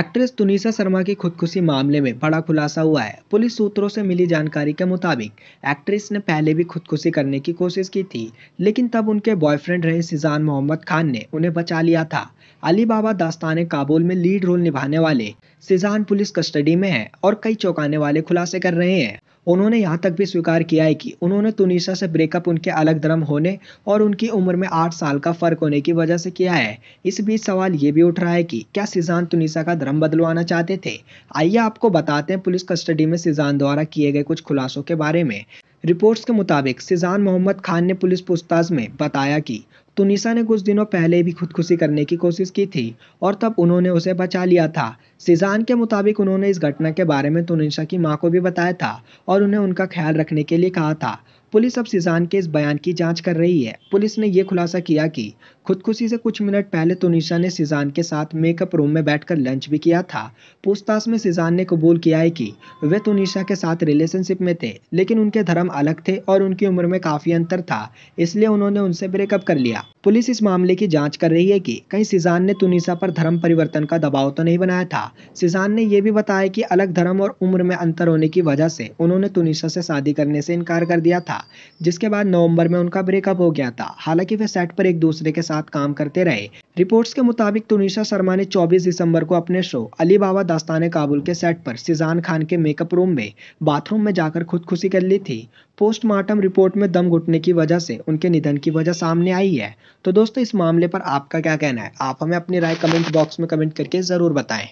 Actress तुनिसा Sharma की खुदकुशी मामले में बड़ा खुलासा हुआ है पुलिस सूत्रों से मिली जानकारी के मुताबिक एक्ट्रेस ने पहले भी खुदकुशी करने की कोशिश की थी लेकिन तब उनके बॉयफ्रेंड रहे सिजान मोहम्मद खान ने उन्हें बचा लिया था अली बाबा दास्तान काबुल में लीड रोल निभाने वाले सिजान पुलिस कस्टडी में है और कई चौंकाने वाले खुलासे कर रहे हैं उन्होंने यहाँ तक भी स्वीकार किया है कि उन्होंने तुनिशा से ब्रेकअप उनके अलग धर्म होने और उनकी उम्र में आठ साल का फ़र्क होने की वजह से किया है इस बीच सवाल ये भी उठ रहा है कि क्या सिजान तुनिशा का धर्म बदलवाना चाहते थे आइए आपको बताते हैं पुलिस कस्टडी में सिजान द्वारा किए गए कुछ खुलासों के बारे में रिपोर्ट्स के मुताबिक सिजान मोहम्मद खान ने पुलिस पूछताछ में बताया कि तुनिसा ने कुछ दिनों पहले भी खुदकुशी करने की कोशिश की थी और तब उन्होंने उसे बचा लिया था सीजान के मुताबिक उन्होंने इस घटना के बारे में तुनिसा की मां को भी बताया था और उन्हें उनका ख्याल रखने के लिए कहा था पुलिस अब सिजान के इस बयान की जांच कर रही है पुलिस ने यह खुलासा किया कि खुदकुशी से कुछ मिनट पहले तुनिशा ने सिजान के साथ मेकअप रूम में बैठकर लंच भी किया था पूछताछ में सीजान ने कबूल किया है कि वे तुनिशा के साथ रिलेशनशिप में थे लेकिन उनके धर्म अलग थे और उनकी उम्र में काफ़ी अंतर था इसलिए उन्होंने उनसे ब्रेकअप कर लिया 있습니다. पुलिस इस मामले की जांच कर रही है कि कहीं सिजान ने तुनिसा पर धर्म परिवर्तन का दबाव तो नहीं बनाया था सिजान ने यह भी बताया कि अलग धर्म और उम्र में अंतर होने की वजह से उन्होंने तुनिसा से शादी करने से इनकार कर दिया था जिसके बाद नवंबर में उनका ब्रेकअप हो गया था हालांकि वे सेट पर एक दूसरे के साथ काम करते रहे रिपोर्ट्स के मुताबिक तुनिशा शर्मा ने 24 दिसंबर को अपने शो अली बाबा दास्तान काबुल के सेट पर सिजान खान के मेकअप रूम में बाथरूम में जाकर खुदकुशी कर ली थी पोस्टमार्टम रिपोर्ट में दम घुटने की वजह से उनके निधन की वजह सामने आई है तो दोस्तों इस मामले पर आपका क्या कहना है आप हमें अपनी राय कमेंट बॉक्स में कमेंट करके ज़रूर बताएं